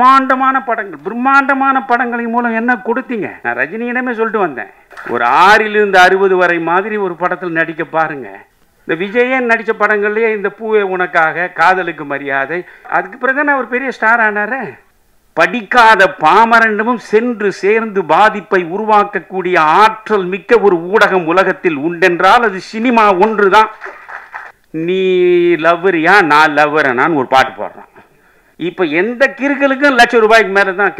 பிரம்மாண்டமான படங்கள் பிரம்மாண்டமான படங்களின் மூலம் என்ன கொடுத்தீங்க நான் ரஜினியிடமே சொல்லிட்டு வந்தேன் ஒரு ஆறிலிருந்து அறுபது வரை மாதிரி ஒரு படத்தில் நடிக்க பாருங்க இந்த விஜயன் நடித்த படங்கள்லேயே இந்த பூவே உனக்காக காதலுக்கு மரியாதை அதுக்கு பிறகு தான் அவர் பெரிய ஸ்டார் ஆனாரு படிக்காத பாமரண்டமும் சென்று சேர்ந்து பாதிப்பை உருவாக்கக்கூடிய ஆற்றல் மிக்க ஒரு ஊடகம் உலகத்தில் உண்டென்றால் அது சினிமா ஒன்று தான் நீ லவ்வரியா நான் லவ்வரனான்னு ஒரு பாட்டு பாடுறேன் இப்போ எந்த கிறுக்கலுக்கும் லட்சம் ரூபாய்க்கு மேலே தான்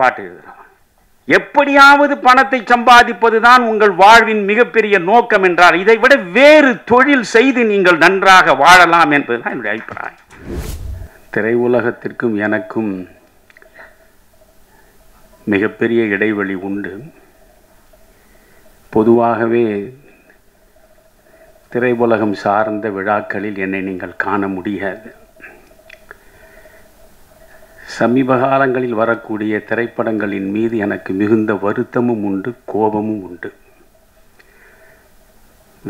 பாட்டு எழுதுகிறான் எப்படியாவது பணத்தை சம்பாதிப்பது தான் உங்கள் வாழ்வின் மிகப்பெரிய நோக்கம் என்றால் இதை விட வேறு தொழில் செய்து நீங்கள் நன்றாக வாழலாம் என்பது தான் என்னுடைய அபிப்பிராயம் திரை உலகத்திற்கும் எனக்கும் மிகப்பெரிய இடைவெளி உண்டு பொதுவாகவே திரை உலகம் சார்ந்த விழாக்களில் என்னை நீங்கள் காண முடியாது சமீப காலங்களில் வரக்கூடிய திரைப்படங்களின் மீது எனக்கு மிகுந்த வருத்தமும் உண்டு கோபமும் உண்டு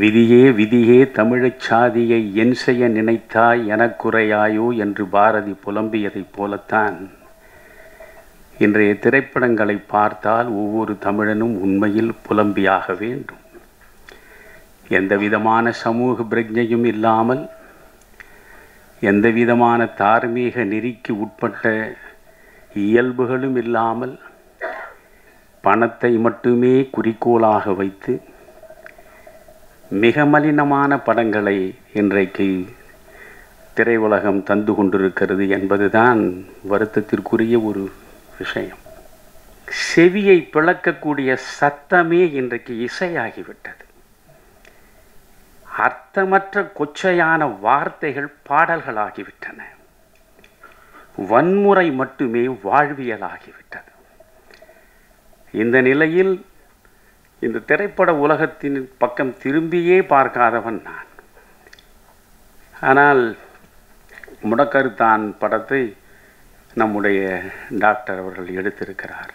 விதியே விதியே தமிழச் சாதியை என் செய்ய நினைத்தாய் எனக்குறையாயோ என்று பாரதி புலம்பியதைப் போலத்தான் இன்றைய திரைப்படங்களை பார்த்தால் ஒவ்வொரு தமிழனும் உண்மையில் புலம்பியாக வேண்டும் எந்தவிதமான சமூக பிரஜையும் இல்லாமல் எந்த விதமான தார்மீக நெறிக்கு உட்பட்ட இயல்புகளும் இல்லாமல் பணத்தை மட்டுமே குறிக்கோளாக வைத்து மிக மலினமான படங்களை இன்றைக்கு திரையுலகம் தந்து கொண்டிருக்கிறது என்பதுதான் வருத்தத்திற்குரிய ஒரு விஷயம் செவியை பிளக்கக்கூடிய சத்தமே இன்றைக்கு இசையாகிவிட்டது அர்த்தமற்ற கொச்சையான வார்த்தைகள் பாடல்களாகிவிட்டன வன்முறை மட்டுமே வாழ்வியலாகிவிட்டது இந்த நிலையில் இந்த திரைப்பட உலகத்தின் பக்கம் திரும்பியே பார்க்காதவன் நான் ஆனால் முடக்கருத்தான் படத்தை நம்முடைய டாக்டர் அவர்கள் எடுத்திருக்கிறார்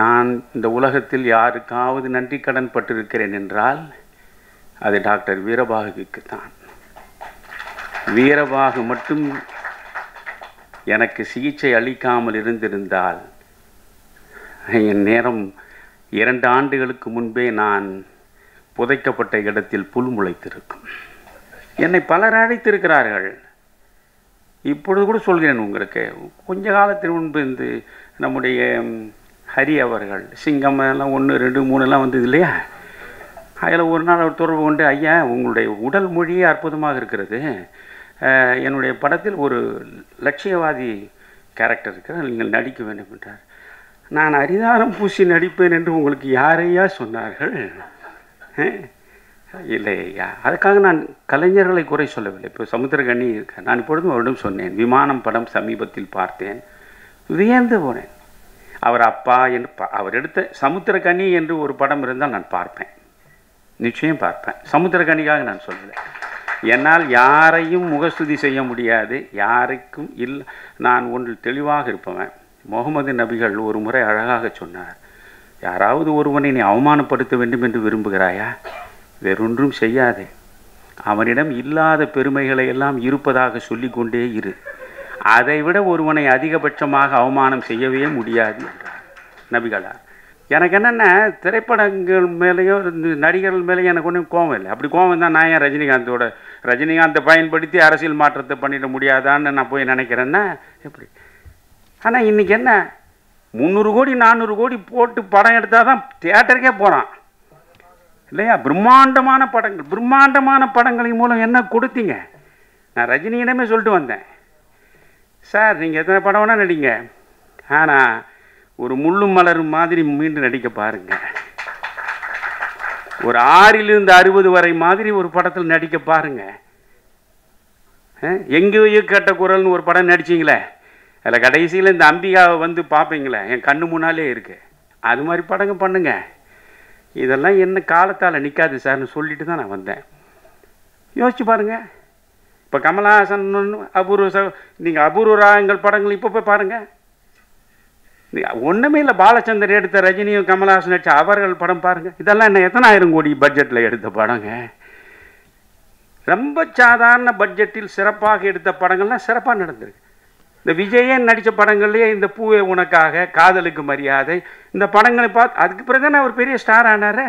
நான் இந்த உலகத்தில் யாருக்காவது நன்றி கடன் பட்டிருக்கிறேன் என்றால் அது டாக்டர் வீரபாகுக்கு தான் வீரபாகு மட்டும் எனக்கு சிகிச்சை அளிக்காமல் இருந்திருந்தால் என் நேரம் இரண்டு ஆண்டுகளுக்கு முன்பே நான் புதைக்கப்பட்ட இடத்தில் புல் முளைத்திருக்கும் என்னை பலர் அழைத்திருக்கிறார்கள் இப்பொழுது கூட சொல்கிறேன் உங்களுக்கு கொஞ்ச காலத்திற்கு முன்பு இந்த நம்முடைய ஹரி அவர்கள் சிங்கம் எல்லாம் ஒன்று ரெண்டு மூணுலாம் வந்தது இல்லையா அதில் ஒரு நாள் அவர் தொடர்பு கொண்டு ஐயா உங்களுடைய உடல் மொழியே அற்புதமாக இருக்கிறது என்னுடைய படத்தில் ஒரு லட்சியவாதி கேரக்டர் இருக்கிறார் நீங்கள் நடிக்க வேண்டும் என்றார் நான் அரிதாரம் பூசி நடிப்பேன் என்று உங்களுக்கு யாரையா சொன்னார்கள் இல்லை அதுக்காக நான் கலைஞர்களை குறை சொல்லவில்லை இப்போ சமுத்திரகண்ணி இருக்கேன் நான் இப்பொழுதும் அவரிடம் சொன்னேன் விமானம் படம் சமீபத்தில் பார்த்தேன் வியந்து போனேன் அவர் அப்பா என்று அவர் எடுத்த சமுத்திரகனி என்று ஒரு படம் இருந்தால் நான் பார்ப்பேன் நிச்சயம் பார்ப்பேன் சமுத்திரக்கணிக்காக நான் சொல்லலை என்னால் யாரையும் முகஸ்துதி செய்ய முடியாது யாருக்கும் இல்லை நான் ஒன்றில் தெளிவாக இருப்பவன் முகமது நபிகள் ஒரு முறை அழகாக சொன்னார் யாராவது ஒருவனை நீ அவமானப்படுத்த வேண்டும் என்று விரும்புகிறாயா வேறொன்றும் செய்யாதே அவனிடம் இல்லாத பெருமைகளை எல்லாம் இருப்பதாக சொல்லிக்கொண்டே இரு அதைவிட ஒருவனை அதிகபட்சமாக அவமானம் செய்யவே முடியாது என்றார் நபிகளார் எனக்கு என்னென்ன திரைப்படங்கள் மேலேயோ நடிகர்கள் மேலேயும் எனக்கு ஒன்றும் கோவம் இல்லை அப்படி கோவம் தான் நான் ஏன் ரஜினிகாந்தோட ரஜினிகாந்தை பயன்படுத்தி அரசியல் மாற்றத்தை பண்ணிட முடியாதான்னு நான் போய் நினைக்கிறேன்னா எப்படி ஆனால் இன்றைக்கி என்ன முந்நூறு கோடி நானூறு கோடி போட்டு படம் எடுத்தால் தான் தேட்டருக்கே போகிறான் இல்லையா பிரம்மாண்டமான படங்கள் பிரம்மாண்டமான படங்களின் மூலம் என்ன கொடுத்தீங்க நான் ரஜினியிடமே சொல்லிட்டு வந்தேன் சார் நீங்கள் எத்தனை படம் வேணால் நடிங்க ஆனால் ஒரு முள்ளும் மலரும் மாதிரி மீண்டும் நடிக்க பாருங்கள் ஒரு ஆறிலிருந்து அறுபது வரை மாதிரி ஒரு படத்தில் நடிக்க பாருங்கள் எங்கேயோ கேட்ட குரல்னு ஒரு படம் நடிச்சிங்களே அதில் கடைசியில் இந்த அம்பிகாவை வந்து பார்ப்பீங்களே என் கண்ணு முன்னாலே இருக்குது அது மாதிரி படங்க பண்ணுங்க இதெல்லாம் என்ன காலத்தால் நிற்காது சார்னு சொல்லிட்டு தான் நான் வந்தேன் யோசிச்சு பாருங்கள் இப்போ கமலஹாசன் அபூர்வ நீங்கள் அபூர்வ ராகங்கள் படங்கள் இப்போ போய் பாருங்கள் ஒன்றுமே இல்லை பாலச்சந்தர் எடுத்த ரஜினியும் கமல்ஹாசன் நடித்த அவர்கள் படம் பாருங்கள் இதெல்லாம் என்ன எத்தனை ஆயிரம் கோடி பட்ஜெட்டில் எடுத்த படங்க ரொம்ப சாதாரண பட்ஜெட்டில் சிறப்பாக எடுத்த படங்கள்லாம் சிறப்பாக நடந்திருக்கு இந்த விஜயன் நடித்த படங்கள்லேயே இந்த பூவே உனக்காக காதலுக்கு மரியாதை இந்த படங்களை பார்த்து அதுக்கு பிறகு தானே அவர் பெரிய ஸ்டார் ஆனார்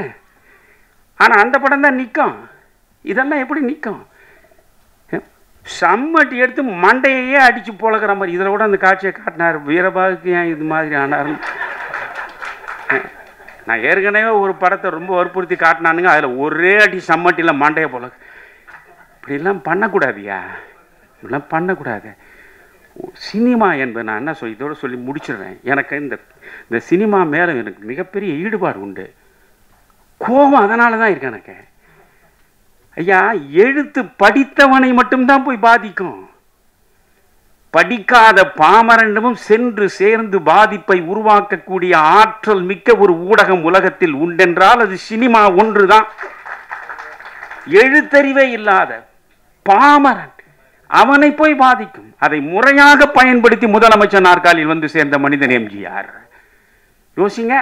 ஆனால் அந்த படம் தான் நிற்கும் இதெல்லாம் எப்படி நிற்கும் சம்மட்டி எடுத்து மண்டையே அடித்து பொழக்கிற மாதிரி இதில் கூட அந்த காட்சியை காட்டினார் வீரபாகுக்கு ஏன் இது மாதிரி ஆனார் நான் ஏற்கனவே ஒரு படத்தை ரொம்ப வற்புறுத்தி காட்டினானுங்க அதில் ஒரே அடி சம்மட்டியில் மண்டையை போல இப்படிலாம் பண்ணக்கூடாதியா இப்படிலாம் பண்ணக்கூடாது சினிமா என்பது நான் என்ன சொல் இதோடு சொல்லி முடிச்சிடுறேன் எனக்கு இந்த இந்த சினிமா மேலே எனக்கு மிகப்பெரிய ஈடுபாடு உண்டு கோபம் அதனால தான் இருக்கேன் எனக்கு ஐயா எழுத்து படித்தவனை மட்டும்தான் போய் பாதிக்கும் படிக்காத பாமரண்டமும் சென்று சேர்ந்து பாதிப்பை உருவாக்கக்கூடிய ஆற்றல் மிக்க ஒரு ஊடகம் உலகத்தில் உண்டென்றால் அது சினிமா ஒன்றுதான் எழுத்தறிவே இல்லாத பாமரன் அவனை போய் பாதிக்கும் அதை முறையாக பயன்படுத்தி முதலமைச்சர் நாற்காலில் வந்து சேர்ந்த மனிதன் எம்ஜிஆர் யோசிங்க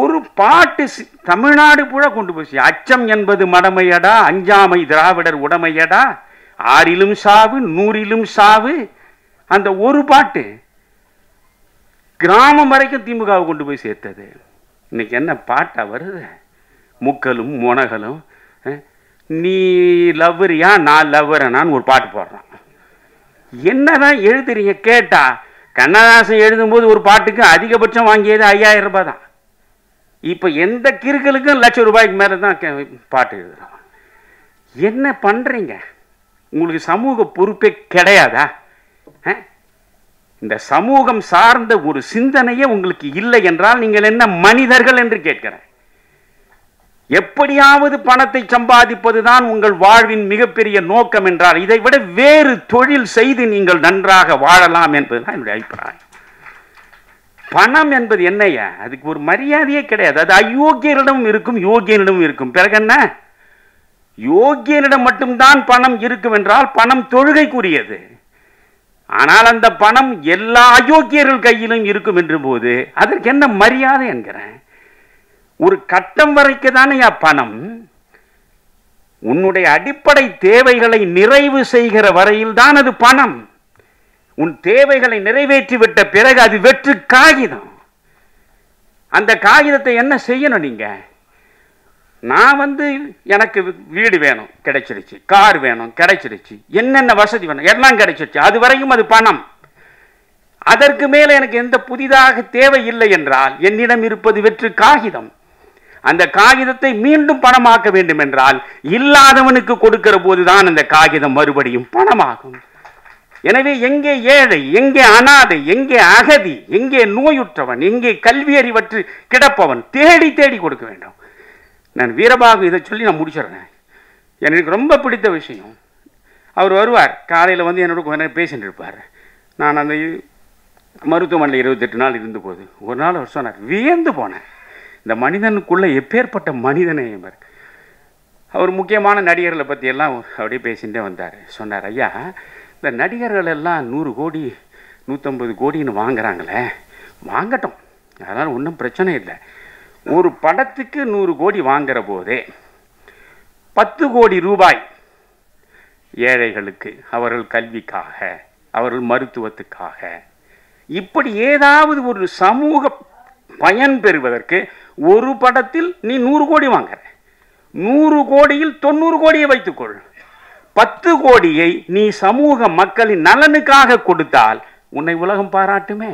ஒரு பாட்டு தமிழ்நாடு கூட கொண்டு போச்சு அச்சம் என்பது மடமையடா அஞ்சாமை திராவிடர் உடமையடா ஆறிலும் சாவு நூறிலும் சாவு அந்த ஒரு பாட்டு கிராமம் வரைக்கும் திமுகவை கொண்டு போய் சேர்த்தது இன்னைக்கு என்ன பாட்டா வருது முக்களும் முனகலும் நீ லவ்வரியா நான் லவ்வரனான்னு ஒரு பாட்டு போடுறான் என்னதான் எழுதுறீங்க கேட்டா கண்ணதாசன் எழுதும்போது ஒரு பாட்டுக்கு அதிகபட்சம் வாங்கியது ஐயாயிரம் ரூபாய் தான் இப்போ எந்த கிறுக்கலுக்கும் லட்சம் ரூபாய்க்கு மேலே தான் பாட்டு எழுதுகிறோம் என்ன பண்ணுறீங்க உங்களுக்கு சமூக பொறுப்பே கிடையாதா இந்த சமூகம் சார்ந்த ஒரு சிந்தனையே உங்களுக்கு இல்லை என்றால் நீங்கள் என்ன மனிதர்கள் என்று கேட்கிறேன் எப்படியாவது பணத்தை சம்பாதிப்பது தான் உங்கள் வாழ்வின் மிகப்பெரிய நோக்கம் என்றால் இதை விட வேறு தொழில் செய்து நீங்கள் நன்றாக வாழலாம் என்பதுதான் என்னுடைய அபிப்பிராயம் பணம் என்பது என்னையா அதுக்கு ஒரு மரியாதையே கிடையாது அது அயோக்கியரிடம் இருக்கும் யோகியனிடமும் இருக்கும் பிறகு என்ன யோகியனிடம் மட்டும்தான் பணம் இருக்கும் என்றால் பணம் தொழுகைக்குரியது ஆனால் அந்த பணம் எல்லா அயோக்கியர்கள் கையிலும் இருக்கும் என்ற போது அதற்கு என்ன மரியாதை என்கிறேன் ஒரு கட்டம் வரைக்கு தானே பணம் உன்னுடைய அடிப்படை தேவைகளை நிறைவு செய்கிற வரையில் தான் அது பணம் உன் தேவைகளை நிறைவேற்றிவிட்ட பிறகு அது வெற்று காகிதம் அந்த காகிதத்தை என்ன செய்யணும் நீங்கள் நான் வந்து எனக்கு வீடு வேணும் கிடைச்சிருச்சு கார் வேணும் கிடைச்சிருச்சு என்னென்ன வசதி வேணும் எல்லாம் கிடைச்சிருச்சு அது வரைக்கும் அது பணம் அதற்கு மேலே எனக்கு எந்த புதிதாக தேவை இல்லை என்றால் என்னிடம் இருப்பது வெற்று காகிதம் அந்த காகிதத்தை மீண்டும் பணமாக்க வேண்டும் என்றால் இல்லாதவனுக்கு கொடுக்கிற போதுதான் அந்த காகிதம் மறுபடியும் பணமாகும் எனவே எங்கே ஏழை எங்கே அனாதை எங்கே அகதி எங்கே நோயுற்றவன் எங்கே கல்வியறிவற்று கிடப்பவன் தேடி தேடி கொடுக்க வேண்டும் நான் வீரபாகு இதை சொல்லி நான் முடிச்சிடுறேன் எனக்கு ரொம்ப பிடித்த விஷயம் அவர் வருவார் காலையில் வந்து என்னோட கொஞ்ச நேரம் பேசிட்டு இருப்பார் நான் அந்த மருத்துவமனையில் இருபத்தெட்டு நாள் இருந்தபோது ஒரு நாள் அவர் சொன்னார் வியந்து போனேன் இந்த மனிதனுக்குள்ளே எப்பேற்பட்ட மனிதனே இவர் அவர் முக்கியமான நடிகர்களை பற்றியெல்லாம் அப்படியே பேசிகிட்டே வந்தார் சொன்னார் ஐயா இந்த நடிகர்கள் எல்லாம் நூறு கோடி நூற்றம்பது கோடின்னு வாங்குறாங்களே வாங்கட்டும் அதனால் ஒன்றும் பிரச்சனை இல்லை ஒரு படத்துக்கு நூறு கோடி வாங்குற போதே பத்து கோடி ரூபாய் ஏழைகளுக்கு அவர்கள் கல்விக்காக அவர்கள் மருத்துவத்துக்காக இப்படி ஏதாவது ஒரு சமூக பயன் பெறுவதற்கு ஒரு படத்தில் நீ நூறு கோடி வாங்குற நூறு கோடியில் தொண்ணூறு கோடியை வைத்துக்கொள் பத்து கோடியை நீ சமூக மக்களின் நலனுக்காக கொடுத்தால் உன்னை உலகம் பாராட்டுமே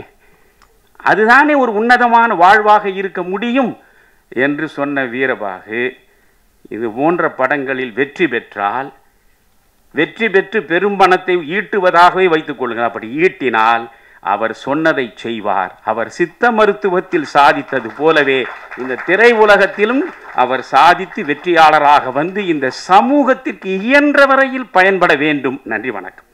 அதுதானே ஒரு உன்னதமான வாழ்வாக இருக்க முடியும் என்று சொன்ன வீரபாகு இது போன்ற படங்களில் வெற்றி பெற்றால் வெற்றி பெற்று பெரும்பணத்தை ஈட்டுவதாகவே வைத்துக் கொள்ளுங்கள் அப்படி ஈட்டினால் அவர் சொன்னதை செய்வார் அவர் சித்த மருத்துவத்தில் சாதித்தது போலவே இந்த திரை உலகத்திலும் அவர் சாதித்து வெற்றியாளராக வந்து இந்த சமூகத்திற்கு இயன்ற வரையில் பயன்பட வேண்டும் நன்றி வணக்கம்